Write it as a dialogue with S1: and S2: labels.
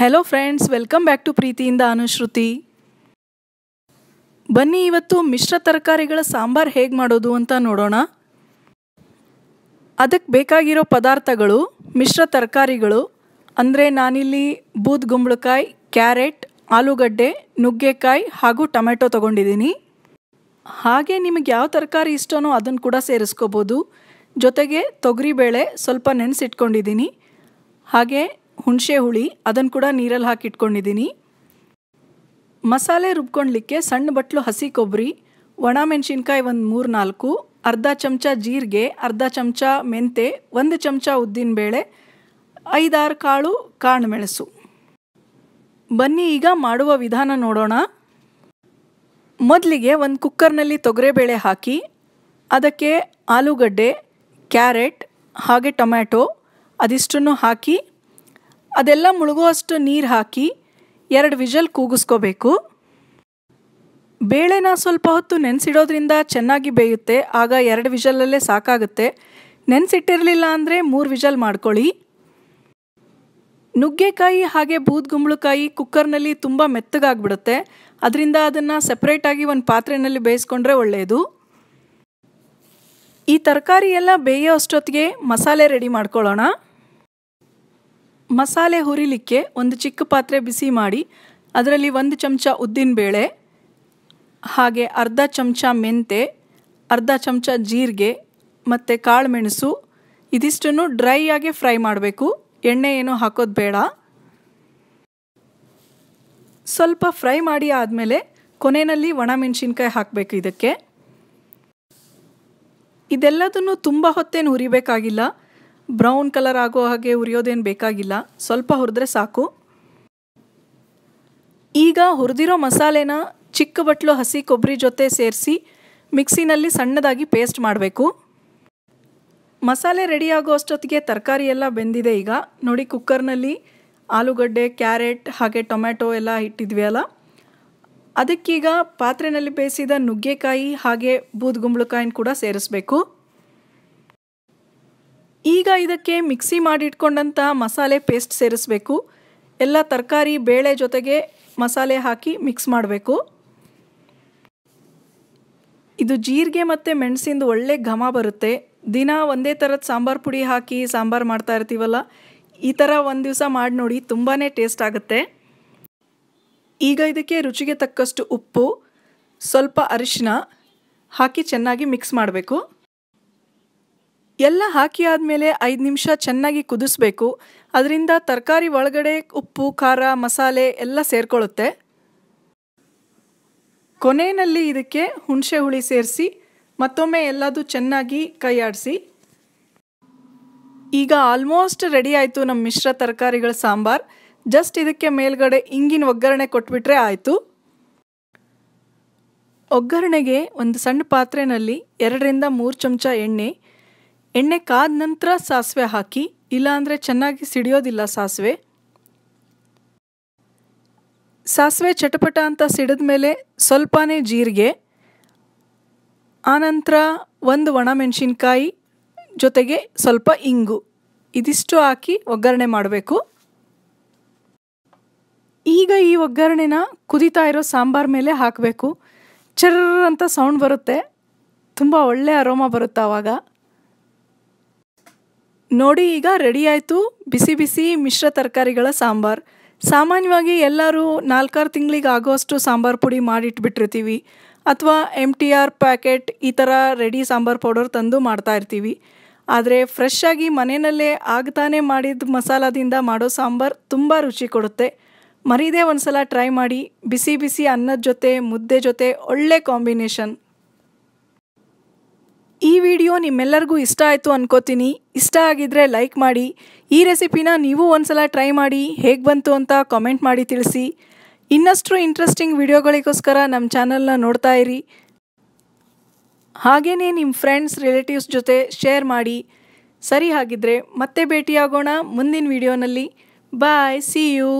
S1: hello friends welcome back to ಪ್ರೀತಿಯಿಂದ ಅನುಶ್ರುತಿ ಬನ್ನಿ ಇವತ್ತು ಮಿಶ್ರ ತರಕಾರಿಗಳ ಸಾಂಬಾರು ಹೇಗೆ ಮಾಡೋದು ಅಂತ ನೋಡೋಣ ಅದಕ್ಕೆ ಬೇಕಾಗಿರೋ ಪದಾರ್ಥಗಳು ಮಿಶ್ರ ತರಕಾರಿಗಳು ಅಂದರೆ ನಾನಿಲ್ಲಿ ಬೂದ್ ಗುಂಬಳಕಾಯಿ ಕ್ಯಾರೆಟ್ ಆಲೂಗಡ್ಡೆ ನುಗ್ಗೆಕಾಯಿ ಹಾಗೂ ಟೊಮೆಟೊ ತೊಗೊಂಡಿದ್ದೀನಿ ಹಾಗೆ ನಿಮಗೆ ಯಾವ ತರಕಾರಿ ಇಷ್ಟನೋ ಅದನ್ನು ಕೂಡ ಸೇರಿಸ್ಕೋಬೋದು ಜೊತೆಗೆ ತೊಗರಿಬೇಳೆ ಸ್ವಲ್ಪ ನೆನೆಸಿಟ್ಕೊಂಡಿದ್ದೀನಿ ಹಾಗೆ ಹುಣಸೆ ಹುಳಿ ಅದನ್ನು ಕೂಡ ನೀರಲ್ಲಿ ಹಾಕಿಟ್ಕೊಂಡಿದ್ದೀನಿ ಮಸಾಲೆ ರುಬ್ಕೊಳ್ಲಿಕ್ಕೆ ಸಣ್ಣ ಬಟ್ಲು ಹಸಿ ಕೊಬ್ಬರಿ ಒಣ ಮೆಣಸಿನ್ಕಾಯಿ ಒಂದು ಮೂರು ನಾಲ್ಕು ಅರ್ಧ ಚಮಚ ಜೀರಿಗೆ ಅರ್ಧ ಚಮಚ ಮೆಂತೆ ಒಂದು ಚಮಚ ಉದ್ದಿನಬೇಳೆ ಐದಾರು ಕಾಳು ಕಾಳು ಮೆಣಸು ಬನ್ನಿ ಈಗ ಮಾಡುವ ವಿಧಾನ ನೋಡೋಣ ಮೊದಲಿಗೆ ಒಂದು ಕುಕ್ಕರ್ನಲ್ಲಿ ತೊಗರೆಬೇಳೆ ಹಾಕಿ ಅದಕ್ಕೆ ಆಲೂಗಡ್ಡೆ ಕ್ಯಾರೆಟ್ ಹಾಗೆ ಟೊಮ್ಯಾಟೊ ಅದಿಷ್ಟನ್ನು ಹಾಕಿ ಅದೆಲ್ಲ ಮುಳುಗುವಷ್ಟು ನೀರು ಹಾಕಿ ಎರಡು ವಿಷಲ್ ಕೂಗಿಸ್ಕೋಬೇಕು ಬೇಳೆನ ಸ್ವಲ್ಪ ಹೊತ್ತು ನೆನೆಸಿಡೋದ್ರಿಂದ ಚೆನ್ನಾಗಿ ಬೇಯುತ್ತೆ ಆಗ ಎರಡು ವಿಜಲಲ್ಲೇ ಸಾಕಾಗುತ್ತೆ ನೆನೆಸಿಟ್ಟಿರಲಿಲ್ಲ ಅಂದರೆ ಮೂರು ವಿಷಲ್ ಮಾಡ್ಕೊಳ್ಳಿ ನುಗ್ಗೆಕಾಯಿ ಹಾಗೆ ಬೂದ್ಗುಂಬಳಕಾಯಿ ಕುಕ್ಕರ್ನಲ್ಲಿ ತುಂಬ ಮೆತ್ತಗಾಗ್ಬಿಡುತ್ತೆ ಅದರಿಂದ ಅದನ್ನು ಸಪ್ರೇಟಾಗಿ ಒಂದು ಪಾತ್ರೆಯಲ್ಲಿ ಬೇಯಿಸ್ಕೊಂಡ್ರೆ ಒಳ್ಳೆಯದು ಈ ತರಕಾರಿ ಎಲ್ಲ ಬೇಯೋ ಅಷ್ಟೊತ್ತಿಗೆ ಮಸಾಲೆ ರೆಡಿ ಮಾಡ್ಕೊಳ್ಳೋಣ ಮಸಾಲೆ ಹುರಿಲಿಕ್ಕೆ ಒಂದು ಚಿಕ್ಕ ಪಾತ್ರೆ ಬಿಸಿ ಮಾಡಿ ಅದರಲ್ಲಿ ಒಂದು ಚಮಚ ಉದ್ದಿನಬೇಳೆ ಹಾಗೆ ಅರ್ಧ ಚಮಚ ಮೆಂತೆ ಅರ್ಧ ಚಮಚ ಜೀರಿಗೆ ಮತ್ತು ಕಾಳು ಮೆಣಸು ಇದಿಷ್ಟನ್ನು ಡ್ರೈ ಆಗಿ ಫ್ರೈ ಮಾಡಬೇಕು ಎಣ್ಣೆ ಏನು ಹಾಕೋದು ಬೇಡ ಸ್ವಲ್ಪ ಫ್ರೈ ಮಾಡಿ ಆದಮೇಲೆ ಕೊನೆಯಲ್ಲಿ ಒಣ ಮೆಣಸಿನ್ಕಾಯಿ ಹಾಕಬೇಕು ಇದಕ್ಕೆ ಇದೆಲ್ಲದನ್ನು ತುಂಬ ಹೊತ್ತೇನು ಹುರಿಬೇಕಾಗಿಲ್ಲ ಬ್ರೌನ್ ಕಲರ್ ಆಗೋ ಹಾಗೆ ಹುರಿಯೋದೇನು ಬೇಕಾಗಿಲ್ಲ ಸ್ವಲ್ಪ ಹುರಿದ್ರೆ ಸಾಕು ಈಗ ಹುರಿದಿರೋ ಮಸಾಲೆನ ಚಿಕ್ಕ ಬಟ್ಲು ಹಸಿ ಕೊಬ್ಬರಿ ಜೊತೆ ಸೇರಿಸಿ ಮಿಕ್ಸಿನಲ್ಲಿ ಸಣ್ಣದಾಗಿ ಪೇಸ್ಟ್ ಮಾಡಬೇಕು ಮಸಾಲೆ ರೆಡಿಯಾಗೋ ಅಷ್ಟೊತ್ತಿಗೆ ತರಕಾರಿ ಎಲ್ಲ ಬೆಂದಿದೆ ಈಗ ನೋಡಿ ಕುಕ್ಕರ್ನಲ್ಲಿ ಆಲೂಗಡ್ಡೆ ಕ್ಯಾರೆಟ್ ಹಾಗೆ ಟೊಮ್ಯಾಟೊ ಎಲ್ಲ ಇಟ್ಟಿದ್ವಿ ಅಲ್ಲ ಅದಕ್ಕೀಗ ಪಾತ್ರೆಯಲ್ಲಿ ಬೇಯಿಸಿದ ನುಗ್ಗೆಕಾಯಿ ಹಾಗೆ ಬೂದ್ಗುಂಬಳಕಾಯಿನ ಕೂಡ ಸೇರಿಸಬೇಕು ಈಗ ಇದಕ್ಕೆ ಮಿಕ್ಸಿ ಮಾಡಿಟ್ಕೊಂಡಂಥ ಮಸಾಲೆ ಪೇಸ್ಟ್ ಸೇರಿಸಬೇಕು ಎಲ್ಲ ತರಕಾರಿ ಬೇಳೆ ಜೊತೆಗೆ ಮಸಾಲೆ ಹಾಕಿ ಮಿಕ್ಸ್ ಮಾಡಬೇಕು ಇದು ಜೀರಿಗೆ ಮತ್ತು ಮೆಣಸಿಂದು ಒಳ್ಳೆ ಘಮ ಬರುತ್ತೆ ದಿನ ಒಂದೇ ಥರದ ಸಾಂಬಾರು ಪುಡಿ ಹಾಕಿ ಸಾಂಬಾರು ಮಾಡ್ತಾ ಇರ್ತೀವಲ್ಲ ಈ ಥರ ಒಂದು ದಿವಸ ಮಾಡಿ ನೋಡಿ ತುಂಬಾ ಟೇಸ್ಟ್ ಆಗುತ್ತೆ ಈಗ ಇದಕ್ಕೆ ರುಚಿಗೆ ತಕ್ಕಷ್ಟು ಉಪ್ಪು ಸ್ವಲ್ಪ ಅರಿಶಿನ ಹಾಕಿ ಚೆನ್ನಾಗಿ ಮಿಕ್ಸ್ ಮಾಡಬೇಕು ಎಲ್ಲ ಹಾಕಿ ಆದಮೇಲೆ ಐದು ನಿಮಿಷ ಚೆನ್ನಾಗಿ ಕುದಿಸ್ಬೇಕು ಅದರಿಂದ ತರಕಾರಿ ಒಳಗಡೆ ಉಪ್ಪು ಖಾರ ಮಸಾಲೆ ಎಲ್ಲ ಸೇರ್ಕೊಳ್ಳುತ್ತೆ ಕೊನೆಯಲ್ಲಿ ಇದಕ್ಕೆ ಹುಣಸೆ ಹುಳಿ ಸೇರಿಸಿ ಮತ್ತೊಮ್ಮೆ ಎಲ್ಲದೂ ಚೆನ್ನಾಗಿ ಕೈಯಾಡಿಸಿ ಈಗ ಆಲ್ಮೋಸ್ಟ್ ರೆಡಿ ಆಯಿತು ನಮ್ಮ ಮಿಶ್ರ ತರಕಾರಿಗಳ ಸಾಂಬಾರ್ ಜಸ್ಟ್ ಇದಕ್ಕೆ ಮೇಲ್ಗಡೆ ಇಂಗಿನ ಒಗ್ಗರಣೆ ಕೊಟ್ಬಿಟ್ರೆ ಆಯಿತು ಒಗ್ಗರಣೆಗೆ ಒಂದು ಸಣ್ಣ ಪಾತ್ರೆಯಲ್ಲಿ ಎರಡರಿಂದ ಮೂರು ಚಮಚ ಎಣ್ಣೆ ಎಣ್ಣೆ ಕಾದ ನಂತರ ಸಾಸಿವೆ ಹಾಕಿ ಇಲ್ಲಾಂದರೆ ಚೆನ್ನಾಗಿ ಸಿಡಿಯೋದಿಲ್ಲ ಸಾಸಿವೆ ಸಾಸಿವೆ ಚಟಪಟ ಅಂತ ಸಿಡಿದ ಮೇಲೆ ಸ್ವಲ್ಪನೇ ಜೀರಿಗೆ ಆನಂತರ ಒಂದು ಒಣ ಮೆಣಸಿನ್ಕಾಯಿ ಜೊತೆಗೆ ಸ್ವಲ್ಪ ಇಂಗು ಇದಿಷ್ಟು ಹಾಕಿ ಒಗ್ಗರಣೆ ಮಾಡಬೇಕು ಈಗ ಈ ಒಗ್ಗರಣೆನ ಕುದೀತಾ ಇರೋ ಸಾಂಬಾರ್ ಮೇಲೆ ಹಾಕಬೇಕು ಚರ್ರ್ ಅಂತ ಸೌಂಡ್ ಬರುತ್ತೆ ತುಂಬ ಒಳ್ಳೆಯ ಅರೋಮಾ ಬರುತ್ತೆ ಆವಾಗ ನೋಡಿ ಈಗ ರೆಡಿ ಆಯಿತು ಬಿಸಿ ಬಿಸಿ ಮಿಶ್ರ ತರಕಾರಿಗಳ ಸಾಂಬಾರು ಸಾಮಾನ್ಯವಾಗಿ ಎಲ್ಲರೂ ನಾಲ್ಕಾರು ತಿಂಗಳಿಗೆ ಆಗೋಷ್ಟು ಸಾಂಬಾರು ಪುಡಿ ಮಾಡಿಟ್ಬಿಟ್ಟಿರ್ತೀವಿ ಅಥವಾ ಎಮ್ ಟಿ ಆರ್ ಪ್ಯಾಕೆಟ್ ಈ ಥರ ರೆಡಿ ಸಾಂಬಾರ್ ಪೌಡರ್ ತಂದು ಮಾಡ್ತಾ ಇರ್ತೀವಿ ಆದರೆ ಫ್ರೆಶ್ ಆಗಿ ಮನೆಯಲ್ಲೇ ಆಗ್ತಾನೆ ಮಾಡಿದ ಮಸಾಲಾದಿಂದ ಮಾಡೋ ಸಾಂಬಾರು ತುಂಬ ರುಚಿ ಕೊಡುತ್ತೆ ಮರೀದೇ ಒಂದು ಸಲ ಟ್ರೈ ಮಾಡಿ ಬಿಸಿ ಬಿಸಿ ಅನ್ನದ ಜೊತೆ ಮುದ್ದೆ ಜೊತೆ ಒಳ್ಳೆ ಕಾಂಬಿನೇಷನ್ ಈ ವಿಡಿಯೋ ನಿಮ್ಮೆಲ್ಲರಿಗೂ ಇಷ್ಟ ಆಯಿತು ಅನ್ಕೋತೀನಿ ಇಷ್ಟ ಆಗಿದ್ರೆ ಲೈಕ್ ಮಾಡಿ ಈ ರೆಸಿಪಿನ ನೀವು ಒಂದ್ಸಲ ಟ್ರೈ ಮಾಡಿ ಹೇಗೆ ಬಂತು ಅಂತ ಕಾಮೆಂಟ್ ಮಾಡಿ ತಿಳಿಸಿ ಇನ್ನಷ್ಟು ಇಂಟ್ರೆಸ್ಟಿಂಗ್ ವಿಡಿಯೋಗಳಿಗೋಸ್ಕರ ನಮ್ಮ ಚಾನಲ್ನ ನೋಡ್ತಾ ಇರಿ ಹಾಗೆಯೇ ನಿಮ್ಮ ಫ್ರೆಂಡ್ಸ್ ರಿಲೇಟಿವ್ಸ್ ಜೊತೆ ಶೇರ್ ಮಾಡಿ ಸರಿ ಹಾಗಿದ್ರೆ ಮತ್ತೆ ಭೇಟಿಯಾಗೋಣ ಮುಂದಿನ ವಿಡಿಯೋನಲ್ಲಿ ಬಾಯ್ ಸಿ ಯು